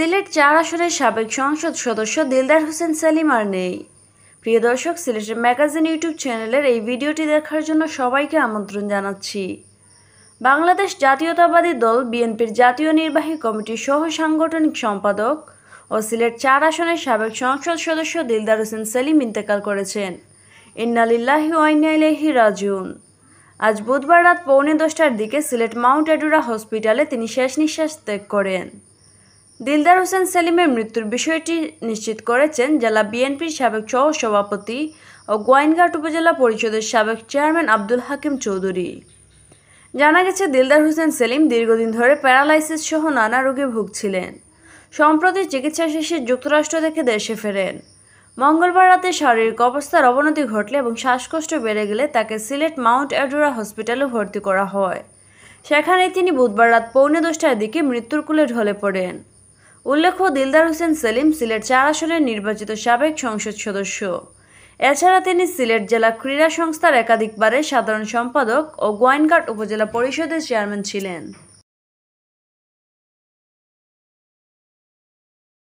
সিলেট চার আসনের সাবেক সংসদ সদস্য দিলদার হোসেন সেলিম আর নেই প্রিয় দর্শক সিলেটের ম্যাগাজিন ইউটিউব চ্যানেলের এই ভিডিওটি দেখার জন্য সবাইকে আমন্ত্রণ জানাচ্ছি বাংলাদেশ জাতীয়তাবাদী দল বিএনপির জাতীয় নির্বাহী কমিটির সহ সাংগঠনিক সম্পাদক ও সিলেট চার আসনের সাবেক সংসদ সদস্য দিলদার হোসেন সেলিম ইন্তেকাল করেছেন ইন্নালিল্লাহি ওয়াইনাইলেহি রাজুন আজ বুধবার রাত পৌনে দশটার দিকে সিলেট মাউন্ট এডুরা হসপিটালে তিনি শেষ নিঃশ্বাস ত্যাগ করেন দিলদার হোসেন সেলিমের মৃত্যুর বিষয়টি নিশ্চিত করেছেন জেলা বিএনপির সাবেক সহ সভাপতি ও গোয়াইনঘাট উপজেলা পরিষদের সাবেক চেয়ারম্যান আব্দুল হাকিম চৌধুরী জানা গেছে দিলদার হোসেন সেলিম দীর্ঘদিন ধরে প্যারালাইসিস সহ নানা রোগে ভুগছিলেন সম্প্রতি চিকিৎসা শেষে যুক্তরাষ্ট্র থেকে দেশে ফেরেন মঙ্গলবার রাতে শারীরিক অবস্থার অবনতি ঘটলে এবং শ্বাসকষ্ট বেড়ে গেলে তাকে সিলেট মাউন্ট অ্যাডোরা হসপিটালে ভর্তি করা হয় সেখানে তিনি বুধবার রাত পৌনে দশটার দিকে মৃত্যুর কুলে ঢলে পড়েন উল্লেখ্য দিলদার হোসেন সেলিম সিলেট চার আসনের নির্বাচিত সাবেক সংসদ সদস্য এছাড়া তিনি সিলেট জেলা ক্রীড়া সংস্থার একাধিকবারের সাধারণ সম্পাদক ও গোয়াইনঘাট উপজেলা পরিষদের চেয়ারম্যান ছিলেন